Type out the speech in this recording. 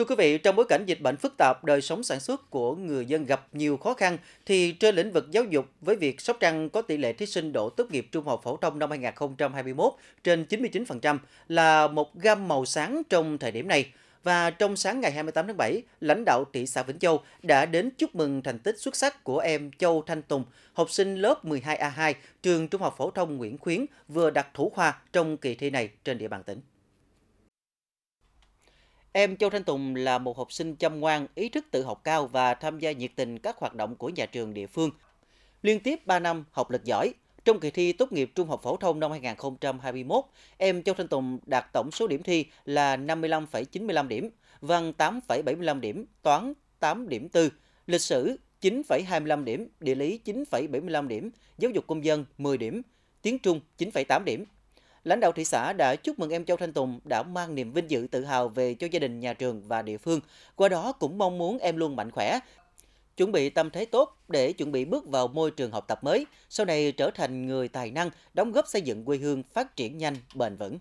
Thưa quý vị, trong bối cảnh dịch bệnh phức tạp, đời sống sản xuất của người dân gặp nhiều khó khăn, thì trên lĩnh vực giáo dục, với việc Sóc Trăng có tỷ lệ thí sinh đổ tốt nghiệp trung học phổ thông năm 2021 trên 99% là một gam màu sáng trong thời điểm này. Và trong sáng ngày 28 tháng 7, lãnh đạo thị xã Vĩnh Châu đã đến chúc mừng thành tích xuất sắc của em Châu Thanh Tùng, học sinh lớp 12A2, trường Trung học phổ thông Nguyễn Khuyến, vừa đặt thủ khoa trong kỳ thi này trên địa bàn tỉnh. Em Châu Thanh Tùng là một học sinh chăm ngoan, ý thức tự học cao và tham gia nhiệt tình các hoạt động của nhà trường địa phương. Liên tiếp 3 năm học lực giỏi, trong kỳ thi tốt nghiệp trung học phổ thông năm 2021, em Châu Thanh Tùng đạt tổng số điểm thi là 55,95 điểm, văn 8,75 điểm, toán 8 điểm 4, lịch sử 9,25 điểm, địa lý 9,75 điểm, giáo dục công dân 10 điểm, tiếng Trung 9,8 điểm lãnh đạo thị xã đã chúc mừng em Châu Thanh Tùng đã mang niềm vinh dự tự hào về cho gia đình, nhà trường và địa phương. Qua đó cũng mong muốn em luôn mạnh khỏe, chuẩn bị tâm thế tốt để chuẩn bị bước vào môi trường học tập mới, sau này trở thành người tài năng, đóng góp xây dựng quê hương phát triển nhanh, bền vững.